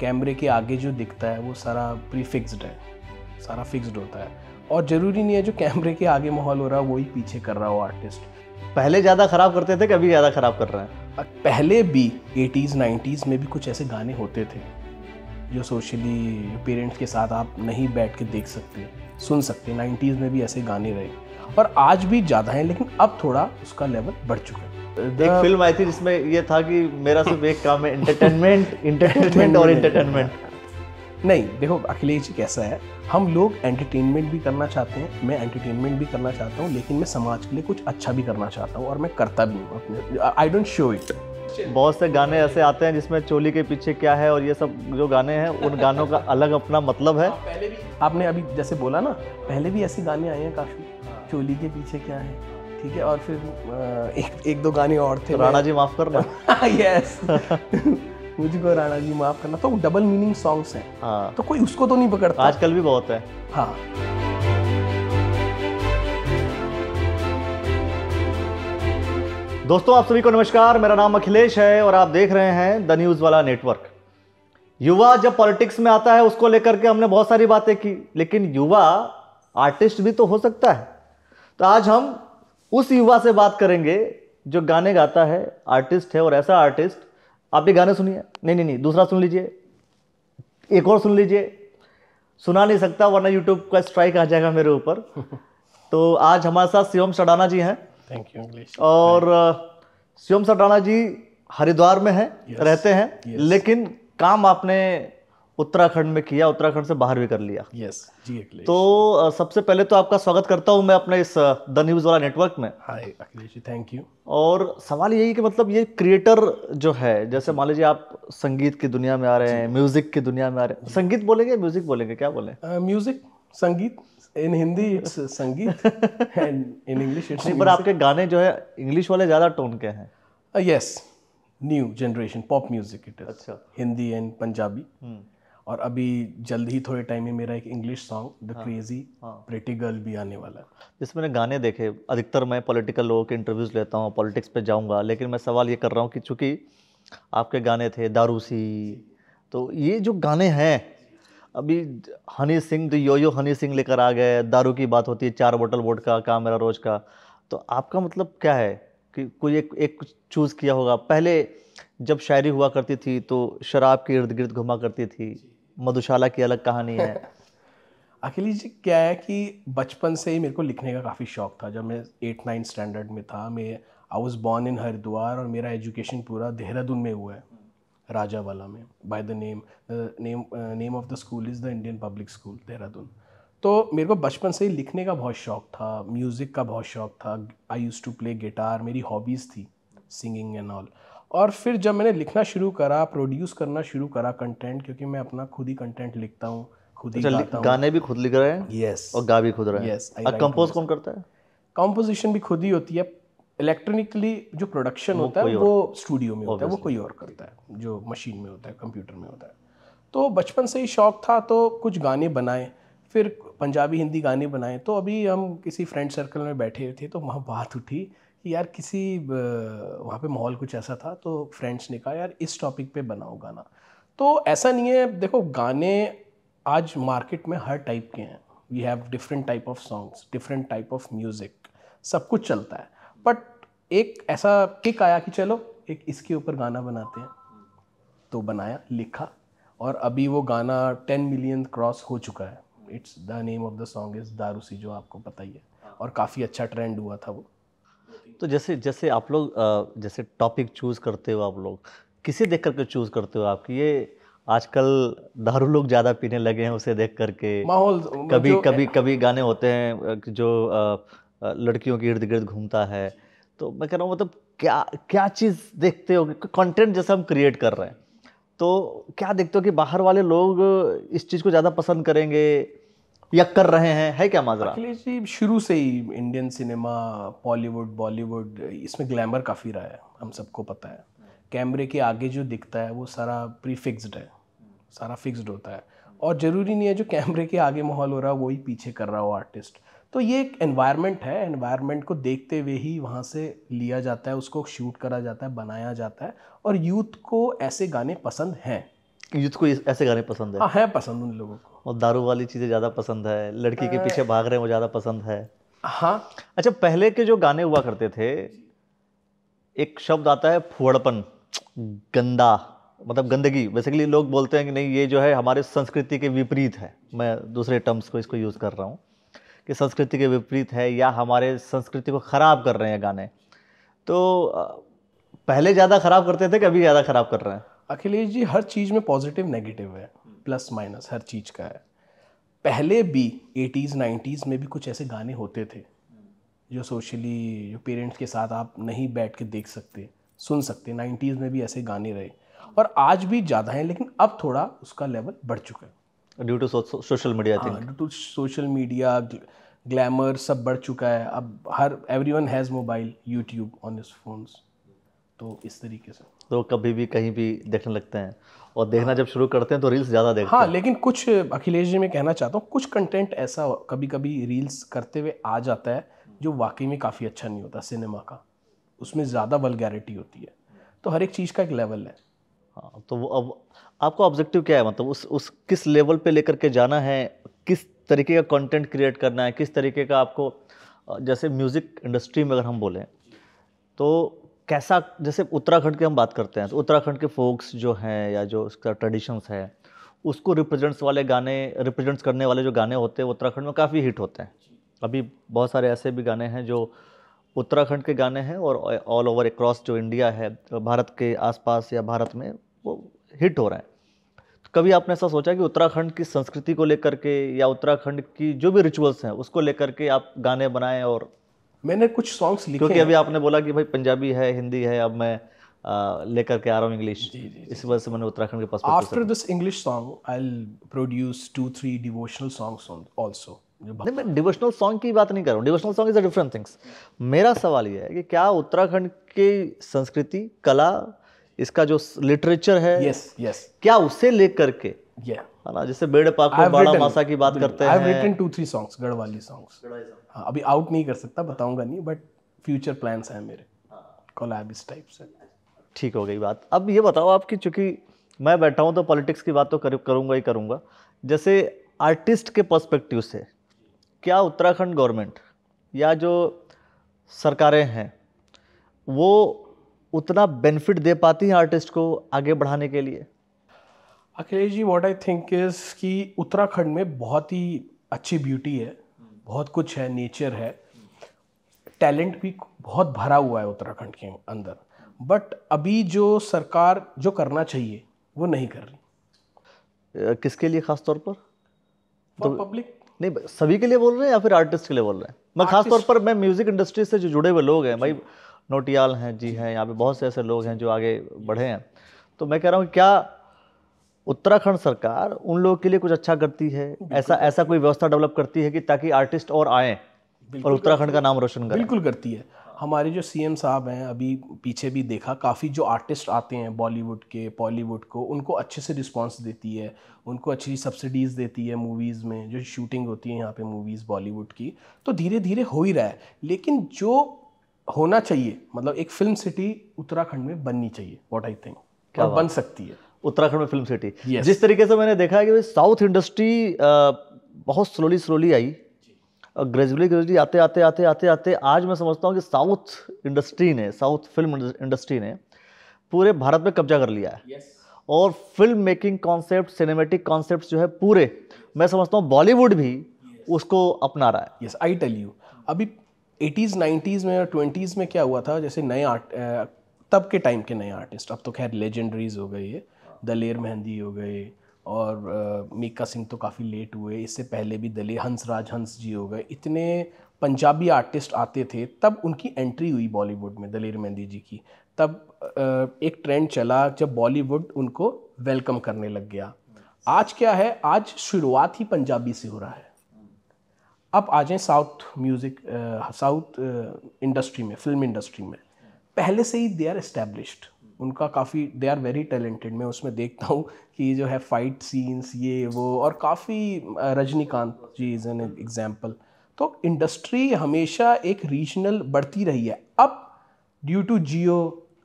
कैमरे के आगे जो दिखता है वो सारा प्री फिक्सड है सारा फिक्स्ड होता है और ज़रूरी नहीं है जो कैमरे के आगे माहौल हो रहा है वही पीछे कर रहा हो आर्टिस्ट पहले ज़्यादा ख़राब करते थे कभी ज़्यादा ख़राब कर रहे हैं पहले भी एटीज़ नाइन्टीज़ में भी कुछ ऐसे गाने होते थे जो सोशली पेरेंट्स के साथ आप नहीं बैठ के देख सकते सुन सकते नाइन्टीज़ में भी ऐसे गाने रहे और आज भी ज़्यादा हैं लेकिन अब थोड़ा उसका लेवल बढ़ चुका है एक फिल्म आई थी जिसमें ये था कि मेरा सिर्फ एक काम है इंटरटेनमेंट इंटरटेनमेंट और इंटरटेनमेंट नहीं देखो अखिलेश जी कैसा है हम लोग एंटरटेनमेंट भी करना चाहते हैं मैं एंटरटेनमेंट भी करना चाहता हूँ लेकिन मैं समाज के लिए कुछ अच्छा भी करना चाहता हूँ और मैं करता भी हूँ अपने आई डोंट शो इट बहुत से गाने ऐसे आते हैं जिसमें चोली के पीछे क्या है और ये सब जो गाने हैं उन गानों का अलग अपना मतलब है आपने अभी जैसे बोला ना पहले भी ऐसे गाने आए हैं काफ़ी चोली के पीछे क्या है ठीक है और फिर एक एक दो गाने और थे राणा जी माफ़ करना यस मुझको राणा जी माफ़ करना तो डबल मीनिंग सॉन्ग्स हैं हाँ तो कोई उसको तो नहीं पकड़ता आजकल भी बहुत है हाँ दोस्तों आप सभी को नमस्कार मेरा नाम अखिलेश है और आप देख रहे हैं द न्यूज़ वाला नेटवर्क युवा जब पॉलिटिक्स में आता है उसको लेकर के हमने बहुत सारी बातें की लेकिन युवा आर्टिस्ट भी तो हो सकता है तो आज हम उस युवा से बात करेंगे जो गाने गाता है आर्टिस्ट है और ऐसा आर्टिस्ट आप ये गाने सुनिए नहीं नहीं नहीं दूसरा सुन लीजिए एक और सुन लीजिए सुना नहीं सकता वरना यूट्यूब का स्ट्राइक आ जाएगा मेरे ऊपर तो आज हमारे साथ शिवम सडाना जी हैं थैंक यू इंग्लिश और शिवम सडाना जी हरिद्वार में हैं yes, रहते हैं yes. लेकिन काम आपने उत्तराखंड में किया उत्तराखंड से बाहर भी कर लिया यस yes, जी अखिलेश तो सबसे पहले तो आपका स्वागत करता हूं मैं अपने इस द न्यूज़ वाला नेटवर्क में hi Akhilesh ji thank you और सवाल यही कि मतलब ये क्रिएटर जो है जैसे मान लीजिए आप संगीत की दुनिया में आ रहे हैं म्यूज़िक की दुनिया में आ रहे हैं संगीत बोलेंगे म्यूज़िक बोलेंगे क्या बोले music sangeet in Hindi it's sangeet and in English it's पर आपके गाने जो है इंग्लिश वाले ज़्यादा टोन के हैं yes new generation pop music it अच्छा हिंदी एंड पंजाबी और अभी जल्द ही थोड़े टाइम में मेरा एक English song the crazy pretty girl भी आने वाला है जैसे मैंने गाने देखे अधिकतर मैं पॉलिटिकल लोगों के इंटरव्यूज़ लेता हूँ पॉलिटिक्स पे जाऊँगा लेकिन मैं सवाल ये कर रहा हूँ कि चूँकि आपके गाने थे दारूसी तो ये जो गाने हैं अभी हनी सिंह तो यो यो हनी सिंह लेकर आ गए दारू की बात होती है चार बोटल वोट का काम मेरा रोज का तो आपका मतलब क्या है कि कोई एक एक चूज़ किया होगा पहले जब शायरी हुआ करती थी तो शराब के इर्द गिर्द घुमा करती थी मधुशाला की अलग कहानी है अखिलेश जी क्या है कि बचपन से ही मेरे को लिखने का काफ़ी शौक था जब मैं एट नाइन स्टैंडर्ड में था मैं I was born in Haridwar और मेरा एजुकेशन पूरा देहरादून में हुआ है राजा वाला में by the name name name of the school is the Indian public school Dehradun तो मेरे को बचपन से ही लिखने का बहुत शौक था म्यूज़िक का बहुत शौक था I use to play guitar मेरी हॉबीज़ थी सिंगिंग एंड ऑल और फिर जब मैंने लिखना शुरू करा प्रोड्यूस करना शुरू करा कंटेंट क्योंकि मैं अपना खुद ही कंटेंट लिखता हूँ खुद ही अच्छा, गाता गाने भी खुद लिख रहे हैं यस और गा भी खुद रहे हैं यस कंपोज कौन करता है कंपोजिशन भी खुद ही होती है इलेक्ट्रॉनिकली जो प्रोडक्शन होता है वो स्टूडियो में होता है वो कोई और करता है जो मशीन में होता है कंप्यूटर में होता है तो बचपन से ही शौक था तो कुछ गाने बनाए फिर पंजाबी हिंदी गाने बनाए तो अभी हम किसी फ्रेंड सर्कल में बैठे हुए थे तो वहाँ बात उठी यार किसी वहाँ पे माहौल कुछ ऐसा था तो फ्रेंड्स ने कहा यार इस टॉपिक पे बनाओ गाना तो ऐसा नहीं है देखो गाने आज मार्केट में हर टाइप के हैं we have different type of songs different type of music सब कुछ चलता है बट एक ऐसा किक आया कि चलो एक इसके ऊपर गाना बनाते हैं तो बनाया लिखा और अभी वो गाना टेन मिलियन क्रॉस हो चुका है it's the name of the song is दारूसी जो आपको पता ही है और काफ़ी अच्छा ट्रेंड हुआ था वो तो जैसे जैसे आप लोग जैसे टॉपिक चूज़ करते हो आप लोग किसे देख करके चूज़ करते हो कि ये आजकल दारू लोग ज़्यादा पीने लगे हैं उसे देख करके माहौल कभी कभी कभी गाने होते हैं जो लड़कियों के इर्द गिर्द घूमता है तो मैं कह रहा हूँ मतलब क्या क्या चीज़ देखते हो कंटेंट जैसा हम क्रिएट कर रहे हैं तो क्या देखते हो कि बाहर वाले लोग इस चीज़ को ज़्यादा पसंद करेंगे या कर रहे हैं है क्या माजरा अखिलेश जी शुरू से ही इंडियन सिनेमा बॉलीवुड बॉलीवुड इसमें ग्लैमर काफ़ी रहा है हम सबको पता है कैमरे के आगे जो दिखता है वो सारा फिक्सड है सारा फिक्स्ड होता है और ज़रूरी नहीं है जो कैमरे के आगे माहौल हो रहा है वही पीछे कर रहा हो आर्टिस्ट तो ये एक एनवायरनमेंट है एनवायरनमेंट को देखते हुए ही वहाँ से लिया जाता है उसको शूट करा जाता है बनाया जाता है और यूथ को ऐसे गाने पसंद हैं यूथ को ऐसे गाने पसंद है हाँ हैं पसंद उन लोगों को और दारू वाली चीज़ें ज़्यादा पसंद है लड़की के पीछे भाग रहे हैं वो ज़्यादा पसंद है हाँ अच्छा पहले के जो गाने हुआ करते थे एक शब्द आता है फुअड़पन गंदा मतलब गंदगी बेसिकली लोग बोलते हैं कि नहीं ये जो है हमारे संस्कृति के विपरीत है मैं दूसरे टर्म्स को इसको यूज़ कर रहा हूँ कि संस्कृति के विपरीत है या हमारे संस्कृति को ख़राब कर रहे हैं गाने तो पहले ज़्यादा ख़राब करते थे कि अभी ज़्यादा ख़राब कर रहे हैं अखिलेश जी हर चीज़ में पॉजिटिव नेगेटिव है प्लस माइनस हर चीज़ का है पहले भी एटीज़ नाइन्टीज़ में भी कुछ ऐसे गाने होते थे जो सोशली जो पेरेंट्स के साथ आप नहीं बैठ के देख सकते सुन सकते नाइन्टीज़ में भी ऐसे गाने रहे और आज भी ज़्यादा हैं लेकिन अब थोड़ा उसका लेवल बढ़ चुका है due to social media due to social media glamour सब बढ़ चुका है अब हर every one has mobile YouTube on his phones तो इस तरीके से तो कभी भी कहीं भी देखने लगते हैं और देखना जब शुरू करते हैं तो रील्स ज़्यादा देखते हाँ लेकिन कुछ अखिलेश जी मैं कहना चाहता हूँ कुछ कंटेंट ऐसा कभी कभी रील्स करते हुए आ जाता है जो वाकई में काफ़ी अच्छा नहीं होता सिनेमा का उसमें ज़्यादा वलगैरिटी होती है तो हर एक चीज़ का एक लेवल है हाँ तो वो अब आपका ऑब्जेक्टिव क्या है मतलब उस उस किस लेवल पे लेकर के जाना है किस तरीके का कंटेंट क्रिएट करना है किस तरीके का आपको जैसे म्यूज़िक इंडस्ट्री में अगर हम बोलें तो कैसा जैसे उत्तराखंड की हम बात करते हैं तो उत्तराखंड के फोक्स जो हैं या जो उसका ट्रेडिशंस है उसको रिप्रेजेंट्स वाले गाने रिप्रेजेंट्स करने वाले जो गाने होते हैं उत्तराखंड में काफ़ी हिट होते हैं अभी बहुत सारे ऐसे भी गाने हैं जो उत्तराखंड के गाने हैं और ऑल ओवर अक्रॉस जो इंडिया है भारत के आसपास या भारत में वो हिट हो रहे हैं तो कभी आपने ऐसा सोचा कि उत्तराखंड की संस्कृति को लेकर के या उत्तराखंड की जो भी रिचुअल्स हैं उसको लेकर के आप गाने बनाएं और मैंने कुछ सॉन्ग्स लिखे क्योंकि अभी आपने बोला कि भाई पंजाबी है हिंदी है अब मैं लेकर के आ रहा हूँ इंग्लिश इस वजह से मैंने उत्तराखंड के पास after this English song I will produce two three devotional songs also नहीं मैं डिवोशनल सॉन्ग की बात नहीं कर रहा हूँ devotional song is a different things मेरा सवाल ये है कि क्या उत्तराखंड की संस्कृति कला इसका जो लिटरेचर है यस yes, यस yes. क्या उसे लेकर के yeah. ना जैसे बेड़े पाक बाड़ा मासा की बात करते हैं I written two three songs Garhwali songs हाँ, अभी आउट नहीं कर सकता बताऊंगा नहीं बट फ्यूचर प्लान्स हैं मेरे कोलैब इस टाइप से ठीक हो गई बात अब ये बताओ आप कि चूंकि मैं बैठा हूँ तो पॉलिटिक्स की बात तो करूँगा ही करूँगा जैसे आर्टिस्ट के पर्सपेक्टिव से क्या उत्तराखंड गवर्नमेंट या जो सरकारें हैं वो उतना बेनिफिट दे पाती हैं आर्टिस्ट को आगे बढ़ाने के लिए Akhilesh ji what I think is कि उत्तराखंड में बहुत ही अच्छी ब्यूटी है बहुत कुछ है नेचर है टैलेंट भी बहुत भरा हुआ है उत्तराखंड के अंदर बट अभी जो सरकार जो करना चाहिए वो नहीं कर रही किसके लिए खास तौर पर तो पब्लिक नहीं सभी के लिए बोल रहे हैं या फिर आर्टिस्ट के लिए बोल रहे हैं मैं खास तौर पर मैं म्यूजिक इंडस्ट्री से जो जुड़े हुए लोग हैं भाई नोटियाल हैं जी हैं यहाँ पे बहुत से ऐसे लोग हैं जो आगे बढ़े हैं तो मैं कह रहा हूँ क्या उत्तराखंड सरकार उन लोगों के लिए कुछ अच्छा करती है ऐसा ऐसा कोई व्यवस्था डेवलप करती है कि ताकि आर्टिस्ट और आए और उत्तराखंड का नाम रोशन करें बिल्कुल करती है हमारे जो सीएम साहब हैं अभी पीछे भी देखा काफ़ी जो आर्टिस्ट आते हैं बॉलीवुड के बॉलीवुड को उनको अच्छे से रिस्पांस देती है उनको अच्छी सब्सिडीज़ देती है मूवीज़ में जो शूटिंग होती है यहाँ पे मूवीज़ बॉलीवुड की तो धीरे धीरे हो ही रहा है लेकिन जो होना चाहिए मतलब एक फिल्म सिटी उत्तराखंड में बननी चाहिए वॉट आई थिंक क्या बन सकती है उत्तराखंड में फिल्म सिटी yes. जिस तरीके से मैंने देखा है कि साउथ इंडस्ट्री बहुत slowly slowly I gradually gradually आते आते आते आते आते आज मैं समझता हूँ कि साउथ इंडस्ट्री ने साउथ फिल्म इंडस्ट्री ने पूरे भारत में कब्जा कर लिया है yes. और film making concept cinematic concept जो है पूरे मैं समझता हूँ बॉलीवुड भी yes. उसको अपना रहा है यस आई टेल यू अभी एटीज़ नाइन्टीज़ में और ट्वेंटीज़ में क्या हुआ था जैसे नए आर्ट तब के टाइम के नए आर्टिस्ट अब तो खैर लेजेंडरीज हो गई है दलेर मेहंदी हो गए और मीका सिंह तो काफ़ी लेट हुए इससे पहले भी दलेर राज हंस जी हो गए इतने पंजाबी आर्टिस्ट आते थे तब उनकी एंट्री हुई बॉलीवुड में दलेर मेहंदी जी की तब एक ट्रेंड चला जब बॉलीवुड उनको वेलकम करने लग गया आज क्या है आज शुरुआत ही पंजाबी से हो रहा है अब आ जाए साउथ म्यूज़िक साउथ इंडस्ट्री में फिल्म इंडस्ट्री में पहले से ही दे आर इस्टेब्लिश्ड उनका काफ़ी दे आर वेरी टैलेंटेड मैं उसमें देखता हूँ कि जो है फाइट सीन्स ये वो और काफ़ी Rajinikanth ji is an example तो इंडस्ट्री हमेशा एक रीजनल बढ़ती रही है अब ड्यू टू जियो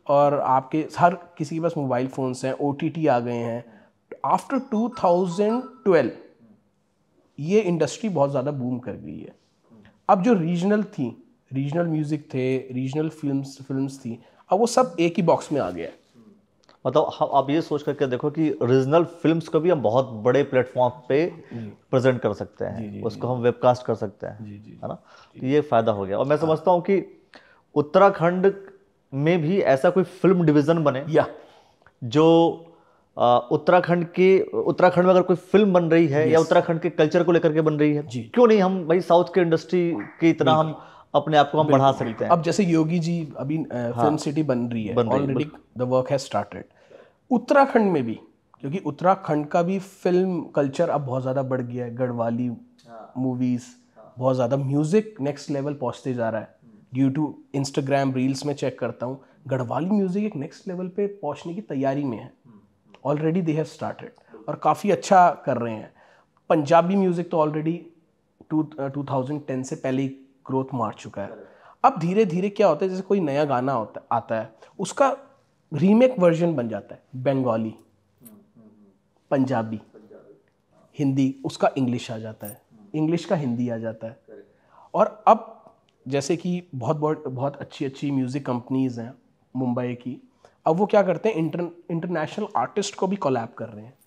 और आपके हर किसी के पास मोबाइल फ़ोन्स हैं ओ आ गए हैं आफ्टर 2012 ये इंडस्ट्री बहुत ज़्यादा बूम कर गई है अब जो रीजनल थी रीजनल म्यूज़िक थे रीजनल फिल्म्स फिल्म्स थी अब वो सब एक ही बॉक्स में आ गया मतलब हम आप ये सोच करके देखो कि रीजनल फिल्म्स को भी हम बहुत बड़े प्लेटफॉर्म पे प्रेजेंट कर सकते हैं जी, जी, उसको हम वेबकास्ट कर सकते हैं है ना तो ये फ़ायदा हो गया और मैं हाँ। समझता हूँ कि उत्तराखंड में भी ऐसा कोई फिल्म डिवीज़न बने या जो उत्तराखंड के उत्तराखंड में अगर कोई फिल्म बन रही है या उत्तराखंड के कल्चर को लेकर के बन रही है क्यों नहीं हम भाई साउथ के इंडस्ट्री के इतना हम अपने आप को हम बढ़ा सकते हैं अब जैसे योगी जी अभी हाँ। फिल्म सिटी बन रही है already the work has started Uttarakhand में भी क्योंकि उत्तराखंड का भी फिल्म कल्चर अब बहुत ज़्यादा बढ़ गया है गढ़वाली मूवीज़ हाँ। हाँ। बहुत ज़्यादा म्यूज़िक नेक्स्ट लेवल पहुँचते जा रहा है ड्यू टू इंस्टाग्राम रील्स में चेक करता हूँ गढ़वाली म्यूज़िक एक नेक्स्ट लेवल पे पहुँचने की तैयारी में है ऑलरेडी दे हैव स्टार्टेड और काफ़ी अच्छा कर रहे हैं पंजाबी म्यूज़िक तो already two two thousand ten से पहले ही ग्रोथ मार चुका है अब धीरे धीरे क्या होता है जैसे कोई नया गाना होता आता है उसका रीमेक वर्जन बन जाता है बंगाली पंजाबी हिंदी उसका इंग्लिश आ जाता है इंग्लिश का हिंदी आ जाता है और अब जैसे कि बहुत बहुत बहुत अच्छी अच्छी म्यूज़िक कंपनीज हैं मुंबई की अब वो क्या करते हैं इंटर इंटरनेशनल आर्टिस्ट को भी कोलैब कर रहे हैं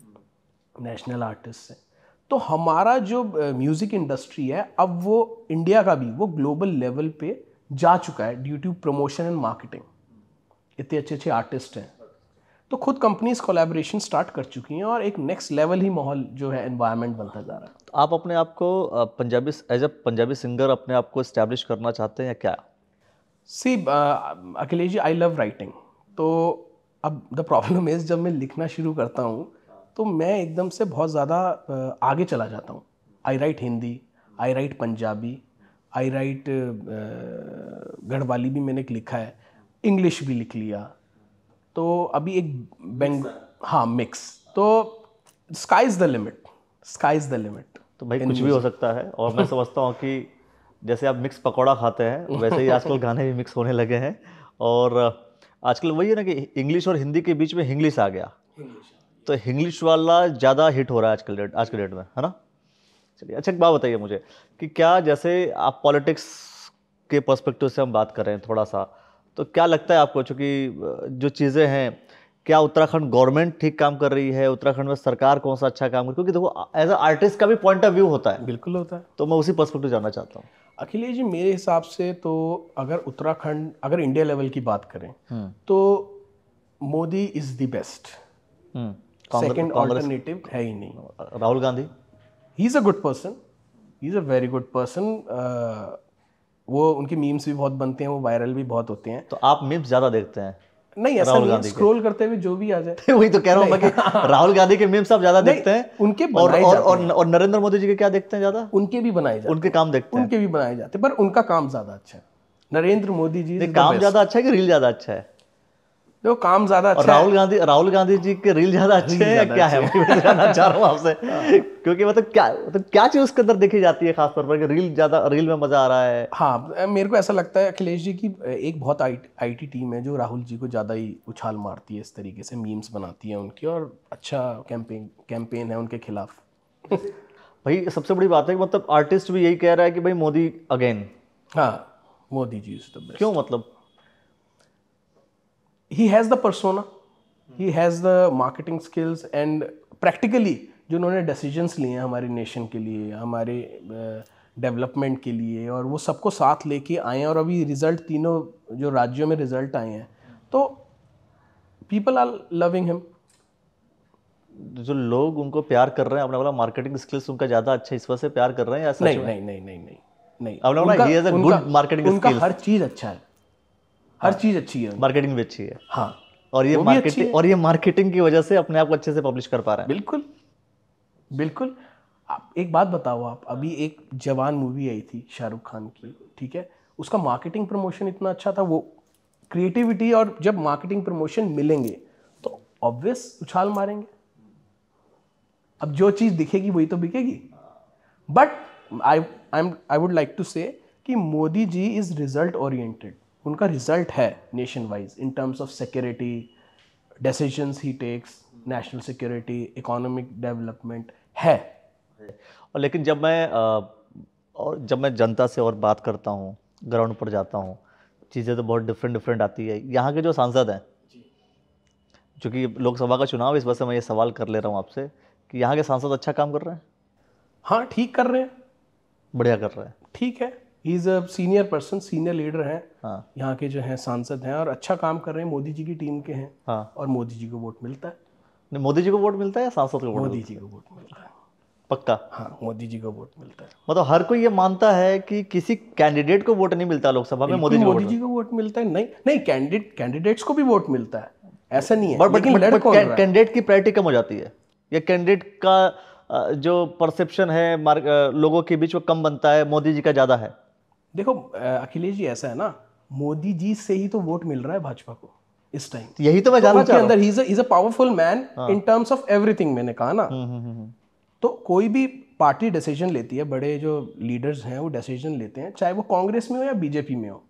नेशनल आर्टिस्ट से तो हमारा जो म्यूज़िक इंडस्ट्री है अब वो इंडिया का भी वो ग्लोबल लेवल पे जा चुका है due to promotion and marketing इतने अच्छे अच्छे आर्टिस्ट हैं तो खुद कंपनीज कोलेबोरेशन स्टार्ट कर चुकी हैं और एक नेक्स्ट लेवल ही माहौल जो है एनवायरनमेंट बनता जा रहा है तो आप अपने आप को Punjabi as a Punjabi singer अपने आप को इस्टेब्लिश करना चाहते हैं या क्या सी Akhilesh ji I love writing तो अब द प्रॉब्लम इज़ जब मैं लिखना शुरू करता हूँ तो मैं एकदम से बहुत ज़्यादा आगे चला जाता हूँ I write Hindi I write Punjabi I write Garhwali भी मैंने लिखा है इंग्लिश भी लिख लिया तो अभी एक बैंग हाँ मिक्स तो sky is the limit sky is the limit तो भाई कुछ भी हो सकता है और मैं समझता हूँ कि जैसे आप मिक्स पकौड़ा खाते हैं वैसे ही आजकल गाने भी मिक्स होने लगे हैं और आजकल वही है ना कि इंग्लिश और हिंदी के बीच में हिंग्लिश आ गया तो इंग्लिश वाला ज़्यादा हिट हो रहा है आज के डेट आज के डेट में है ना चलिए अच्छा एक बात बताइए मुझे कि क्या जैसे आप पॉलिटिक्स के पर्सपेक्टिव से हम बात करें थोड़ा सा तो क्या लगता है आपको चूँकि जो चीज़ें हैं क्या उत्तराखंड गवर्नमेंट ठीक काम कर रही है उत्तराखंड में सरकार कौन सा अच्छा काम कर क्योंकि देखो एज अ आर्टिस्ट का भी पॉइंट ऑफ व्यू होता है बिल्कुल होता है तो मैं उसी पर्सपेक्टिव जानना चाहता हूँ अखिलेश जी मेरे हिसाब से तो अगर उत्तराखंड अगर इंडिया लेवल की बात करें हम्म। तो Modi is the best second alternative है ही नहीं Rahul Gandhi he is a good person he is a very good person वो उनके मीम्स भी बहुत बनते हैं वो वायरल भी बहुत होते हैं तो आप मीम्स ज़्यादा देखते हैं नहीं ऐसा नहीं स्क्रॉल करते हुए जो भी आ जाए वही तो कह रहा हूँ राहुल गांधी के मीम्स आप ज्यादा देखते हैं उनके और और, और, और नरेंद्र मोदी जी के क्या देखते हैं ज्यादा उनके भी बनाए जाते उनके काम देखते हैं उनके भी बनाए जाते हैं पर उनका काम ज्यादा अच्छा है नरेंद्र मोदी जी काम ज्यादा अच्छा है कि रील ज्यादा अच्छा है देखो तो काम ज्यादा अच्छा राहुल गांधी राहुल गांधी जी के रील ज्यादा अच्छे हैं क्या है मैं चाह रहा हूँ आपसे हाँ। क्योंकि मतलब क्या मतलब क्या चीज उसके अंदर देखी जाती है खासतौर पर रील ज्यादा रील में मजा आ रहा है हाँ मेरे को ऐसा लगता है अखिलेश जी की एक बहुत आई टी टीम है जो राहुल जी को ज्यादा ही उछाल मारती है इस तरीके से मीम्स बनाती है उनकी और अच्छा कैंपेन कैंपेन है उनके खिलाफ भाई सबसे बड़ी बात है मतलब आर्टिस्ट भी यही कह रहा है कि भाई मोदी अगेन हाँ Modi ji is the best क्यों मतलब he has the persona he has the marketing skills and practically जो उन्होंने डिसीजंस लिए हैं हमारे नेशन के लिए हमारे डेवलपमेंट के लिए और वो सबको साथ लेके आए हैं और अभी रिज़ल्ट तीनों जो राज्यों में रिज़ल्ट आए हैं तो पीपल आर लविंग हिम जो लोग उनको प्यार कर रहे हैं अपना वाला मार्केटिंग स्किल्स उनका ज़्यादा अच्छा इस वजह से प्यार कर रहे हैं या नहीं, नहीं नहीं नहीं नहीं नहीं उनका, उनका, उनका हर चीज़ अच्छा है हर चीज़ अच्छी है मार्केटिंग भी अच्छी है हाँ और ये मार्केटिंग और ये मार्केटिंग की वजह से अपने आप को अच्छे से पब्लिश कर पा रहा है बिल्कुल बिल्कुल आप एक बात बताओ आप अभी एक जवान मूवी आई थी शाहरुख खान की ठीक है उसका मार्केटिंग प्रमोशन इतना अच्छा था वो क्रिएटिविटी और जब मार्केटिंग प्रमोशन मिलेंगे तो ऑब्वियस उछाल मारेंगे अब जो चीज़ दिखेगी वही तो बिकेगी but I I I would like to say कि Modi ji is result oriented उनका रिजल्ट है nation wise in terms of security decisions he takes national security economic development है और लेकिन जब मैं और जब मैं जनता से और बात करता हूँ ग्राउंड पर जाता हूँ चीज़ें तो बहुत डिफरेंट डिफरेंट आती है यहाँ के जो सांसद हैं चूँकि लोकसभा का चुनाव इस वजह से मैं ये सवाल कर ले रहा हूँ आपसे कि यहाँ के सांसद अच्छा काम कर रहे हैं हाँ ठीक कर रहे हैं बढ़िया कर रहे हैं ठीक है he is a senior person senior leader हैं हाँ. यहाँ के जो हैं सांसद हैं और अच्छा काम कर रहे हैं मोदी जी की टीम के हैं हाँ. और मोदी जी को वोट मिलता है मोदी जी को वोट मिलता है या सांसद को वोट मोदी जी को वोट मिलता है पक्का हाँ मोदी जी को वोट मिलता है मतलब हर कोई ये मानता है कि किसी कैंडिडेट को वोट नहीं मिलता लोकसभा में मोदी जी मोदी जी को वोट मिलता है नहीं नहीं कैंडिडेट कैंडिडेट्स को भी वोट मिलता है ऐसा नहीं है बट बट कैंडिडेट की प्रायोरिटी कम हो जाती है या कैंडिडेट का जो परसेप्शन है लोगों के बीच वो कम बनता है मोदी जी का ज़्यादा है देखो अखिलेश जी ऐसा है ना मोदी जी से ही तो वोट मिल रहा है भाजपा को इस टाइम तो यही तो मैं तो जानना चाह रहा हूं is a powerful man in terms of everything मैंने कहा ना हम्म, हम्म, हम्म, तो कोई भी पार्टी डिसीजन लेती है बड़े जो लीडर्स हैं वो डिसीजन लेते हैं चाहे वो कांग्रेस में हो या बीजेपी में हो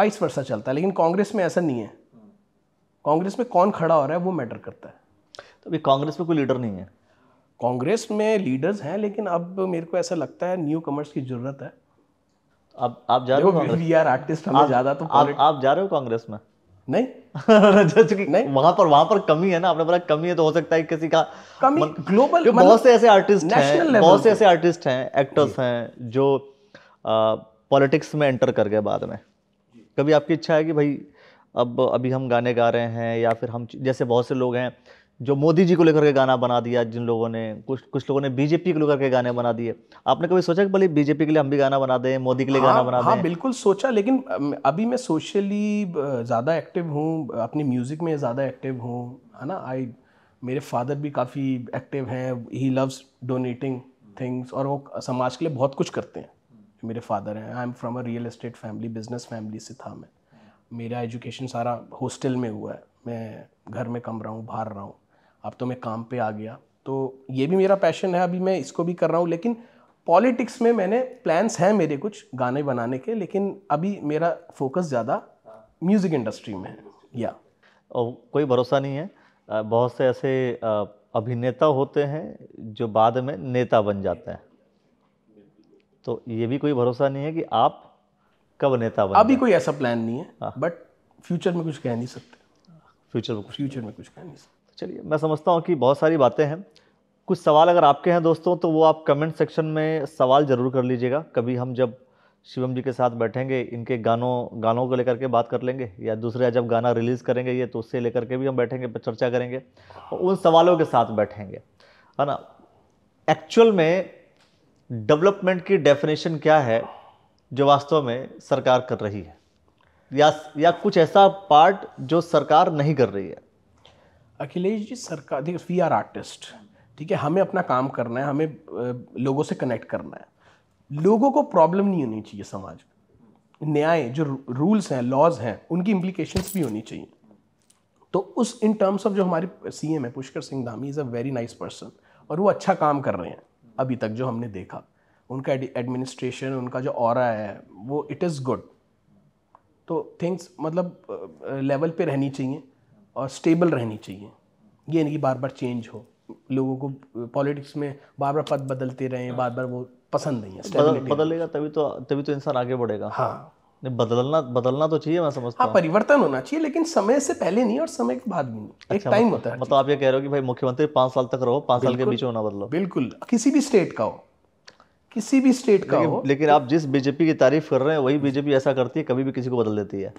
वाइस वर्षा चलता है लेकिन कांग्रेस में ऐसा नहीं है कांग्रेस में कौन खड़ा हो रहा है वो मैटर करता है तो अभी कांग्रेस में कोई लीडर नहीं है कांग्रेस में लीडर्स हैं लेकिन अब मेरे को ऐसा लगता है न्यू कमर्स की ज़रूरत है आप आप जा रहे हो वी आर आर्टिस्ट हमें ज्यादा तो आप आप जा रहे हो कांग्रेस में नहीं नहीं वहां पर वहां पर कमी है ना आपने बोला कमी है तो हो सकता है किसी का कमी ग्लोबल मतलब बहुत से ऐसे आर्टिस्ट हैं बहुत से ऐसे आर्टिस्ट हैं एक्टर्स हैं जो पॉलिटिक्स में एंटर कर गए बाद में कभी आपकी इच्छा है कि भाई अब अभी हम गाने गा रहे हैं या फिर हम जैसे बहुत से लोग हैं जो मोदी जी को लेकर के गाना बना दिया जिन लोगों ने कुछ कुछ लोगों ने बीजेपी को लेकर के गाने बना दिए आपने कभी सोचा कि भले बीजेपी के लिए हम भी गाना बना दें मोदी के लिए हाँ, गाना बना हाँ, दें बिल्कुल सोचा लेकिन अभी मैं सोशली ज़्यादा एक्टिव हूँ अपनी म्यूज़िक में ज़्यादा एक्टिव हूँ है ना आई मेरे फादर भी काफ़ी एक्टिव हैं ही लव्स डोनेटिंग थिंग्स और वो समाज के लिए बहुत कुछ करते हैं मेरे फादर हैं I am from a real estate family business family से था मैं मेरा एजुकेशन सारा हॉस्टल में हुआ है मैं घर में कम रहा हूँ बाहर रहा हूँ अब तो मैं काम पे आ गया तो ये भी मेरा पैशन है अभी मैं इसको भी कर रहा हूँ लेकिन पॉलिटिक्स में मैंने प्लान्स हैं मेरे कुछ गाने बनाने के लेकिन अभी मेरा फोकस ज़्यादा म्यूज़िक इंडस्ट्री में है या और कोई भरोसा नहीं है बहुत से ऐसे अभिनेता होते हैं जो बाद में नेता बन जाते हैं तो ये भी कोई भरोसा नहीं है कि आप कब नेता बन अभी कोई ऐसा प्लान नहीं है बट हाँ। फ्यूचर में कुछ कह नहीं सकते फ्यूचर में कुछ फ्यूचर में कुछ कह नहीं सकते चलिए मैं समझता हूँ कि बहुत सारी बातें हैं कुछ सवाल अगर आपके हैं दोस्तों तो वो आप कमेंट सेक्शन में सवाल ज़रूर कर लीजिएगा कभी हम जब शिवम जी के साथ बैठेंगे इनके गानों गानों को लेकर के बात कर लेंगे या दूसरे जब गाना रिलीज़ करेंगे ये तो उससे लेकर के भी हम बैठेंगे पर चर्चा करेंगे और उन सवालों के साथ बैठेंगे है ना एक्चुअल में डेवलपमेंट की डेफिनेशन क्या है जो वास्तव में सरकार कर रही है या या कुछ ऐसा पार्ट जो सरकार नहीं कर रही है अखिलेश जी सरकार देखिए वी आर आर्टिस्ट ठीक है हमें अपना काम करना है हमें लोगों से कनेक्ट करना है लोगों को प्रॉब्लम नहीं होनी चाहिए समाज में न्याय जो रूल्स हैं लॉज हैं उनकी इम्प्लीकेशंस भी होनी चाहिए तो उस इन टर्म्स ऑफ जो हमारे सी एम है Pushkar Singh Dhami is a very nice person और वो अच्छा काम कर रहे हैं अभी तक जो हमने देखा उनका एडमिनिस्ट्रेशन उनका जो और है वो इट इज़ गुड तो थिंग्स मतलब लेवल पे रहनी चाहिए और स्टेबल रहनी चाहिए ये नहीं कि बार बार चेंज हो लोगों को पॉलिटिक्स में बार बार पद बदलते रहें हाँ। बार बार वो पसंद नहीं है बदल, बदलेगा तभी तो तभी तो इंसान आगे बढ़ेगा हाँ नहीं बदलना बदलना तो चाहिए मैं समझता हाँ परिवर्तन होना चाहिए लेकिन समय से पहले नहीं और समय के बाद भी नहीं अच्छा, एक टाइम मतलब होता है मतलब आप ये कह रहे हो कि भाई मुख्यमंत्री पाँच साल तक रहो पाँच साल के बीच होना बदलो बिल्कुल किसी भी स्टेट का हो किसी भी स्टेट का हो लेकिन आप जिस बीजेपी की तारीफ कर रहे हैं वही बीजेपी ऐसा करती है कभी भी किसी को बदल देती है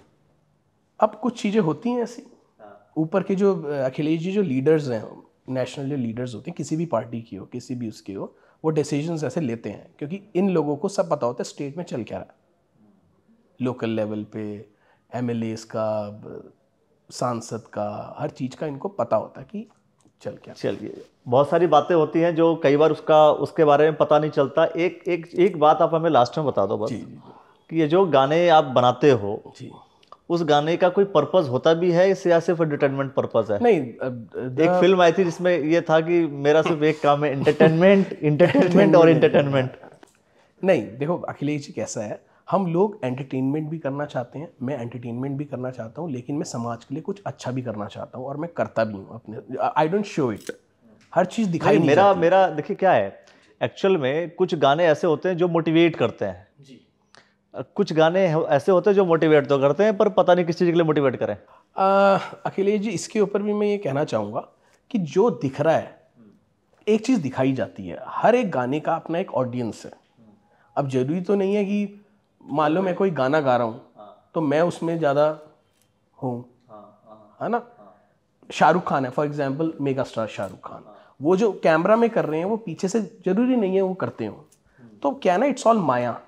अब कुछ चीज़ें होती हैं ऐसी ऊपर के जो अखिलेश जी जो लीडर्स हैं नेशनल जो लीडर्स होते हैं किसी भी पार्टी की हो किसी भी उसकी हो वो डिसीजंस ऐसे लेते हैं क्योंकि इन लोगों को सब पता होता है स्टेट में चल क्या रहा लोकल लेवल पे एम का सांसद का हर चीज़ का इनको पता होता है कि चल क्या चलिए बहुत सारी बातें होती हैं जो कई बार उसका उसके बारे में पता नहीं चलता एक एक एक बात आप हमें लास्ट में बता दो बस कि ये जो गाने आप बनाते हो जी उस गाने का कोई पर्पज होता भी है या सिर्फ एंटरटेनमेंट पर्पज है नहीं एक फिल्म आई थी जिसमें यह था कि मेरा सिर्फ एक काम है एंटरटेनमेंट एंटरटेनमेंट और एंटरटेनमेंट नहीं देखो अखिलेश जी कैसा है हम लोग एंटरटेनमेंट भी करना चाहते हैं मैं एंटरटेनमेंट भी करना चाहता हूँ लेकिन मैं समाज के लिए कुछ अच्छा भी करना चाहता हूँ और मैं करता भी हूँ अपने आई डोंट शो इट हर चीज़ दिखाई मेरा मेरा देखिए क्या है एक्चुअल में कुछ गाने ऐसे होते हैं जो मोटिवेट करते हैं कुछ गाने ऐसे होते हैं जो मोटिवेट तो करते हैं पर पता नहीं किस चीज़ के लिए मोटिवेट करें अखिलेश जी इसके ऊपर भी मैं ये कहना चाहूँगा कि जो दिख रहा है एक चीज़ दिखाई जाती है हर एक गाने का अपना एक ऑडियंस है अब जरूरी तो नहीं है कि मान लो मैं कोई गाना गा रहा हूँ तो मैं उसमें ज़्यादा हूँ है ना शाहरुख खान है for example mega star Shahrukh Khan वो जो कैमरा में कर रहे हैं वो पीछे से जरूरी नहीं है वो करते हो तो क्या ना it's all maya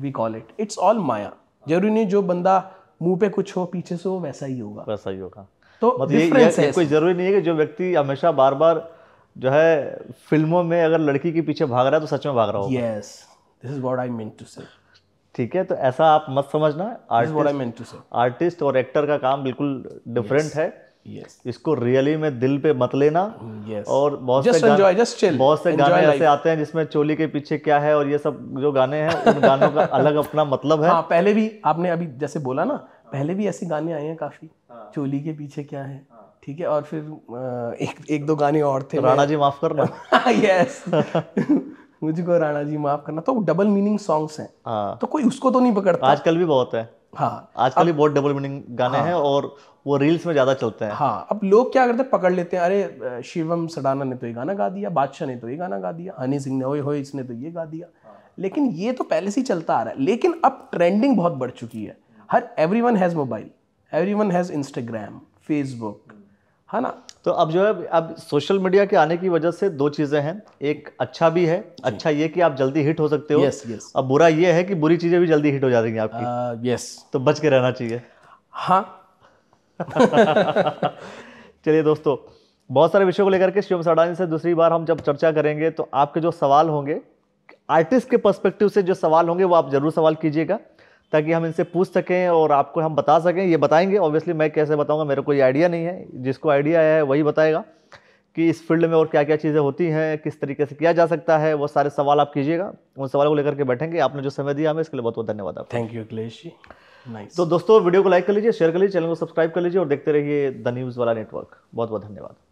we call it it's all maya जरूरी नहीं जो बंदा मुंह पे कुछ हो पीछे से हो वैसा ही होगा वैसा ही होगा तो मतलब ये, ये, ये कोई जरूरी नहीं है कि जो व्यक्ति हमेशा बार बार जो है फिल्मों में अगर लड़की के पीछे भाग रहा है तो सच में भाग रहा होगा yes this is what I mean to say ठीक है तो ऐसा आप मत समझना आर्टिस्ट आर्टिस्ट और एक्टर का काम बिल्कुल डिफरेंट yes. है yes. इसको रियली में दिल पे मत लेना yes. और बहुत just से enjoy, just chill. बहुत से enjoy गाने life. ऐसे आते हैं जिसमें चोली के पीछे क्या है और ये सब जो गाने हैं उन गानों का अलग अपना मतलब है हाँ, पहले भी आपने अभी जैसे बोला ना पहले भी ऐसे गाने आए हैं काफी हाँ. चोली के पीछे क्या है हाँ। ठीक है और फिर एक एक दो गाने और थे राणा जी माफ करना यस मुझको राणा जी माफ करना तो डबल मीनिंग सॉन्ग्स हैं हाँ। तो कोई उसको तो नहीं पकड़ता आजकल भी बहुत है हाँ आजकल भी बहुत डबल मीनिंग गाने हाँ, हैं और वो रील्स में ज़्यादा चलते हैं हाँ अब लोग क्या करते हैं पकड़ लेते हैं अरे शिवम सडाना ने तो ये गाना गा दिया बादशाह ने तो ये गाना गा दिया हनी सिंह ने ओए हो इसने तो ये गा दिया हाँ। लेकिन ये तो पहले से ही चलता आ रहा है लेकिन अब ट्रेंडिंग बहुत बढ़ चुकी है हर every one has mobile every one has Instagram Facebook है ना तो अब जो है अब सोशल मीडिया के आने की वजह से दो चीज़ें हैं एक अच्छा भी है अच्छा ये कि आप जल्दी हिट हो सकते हो यस यस अब बुरा ये है कि बुरी चीज़ें भी जल्दी हिट हो जाती हैं आपकी यस uh, तो बच के रहना चाहिए हाँ चलिए दोस्तों बहुत सारे विषयों को लेकर के शिवम सडानी से दूसरी बार हम जब चर्चा करेंगे तो आपके जो सवाल होंगे आर्टिस्ट के पर्सपेक्टिव से जो सवाल होंगे वो आप जरूर सवाल कीजिएगा ताकि हम इनसे पूछ सकें और आपको हम बता सकें ये बताएंगे ऑब्वियसली मैं कैसे बताऊंगा मेरा कोई आइडिया नहीं है जिसको आइडिया है वही बताएगा कि इस फील्ड में और क्या क्या चीज़ें होती हैं किस तरीके से किया जा सकता है वो सारे सवाल आप कीजिएगा उन सवालों को लेकर के बैठेंगे आपने जो समय दिया हमें इसके लिए बहुत बहुत धन्यवाद आप thank you Akhilesh ji nice. तो दोस्तों वीडियो को लाइक कर लीजिए शेयर कर लीजिए चैनल को सब्सक्राइब कर लीजिए और देखते रहिए द न्यूज़ वाला नेटवर्क बहुत बहुत धन्यवाद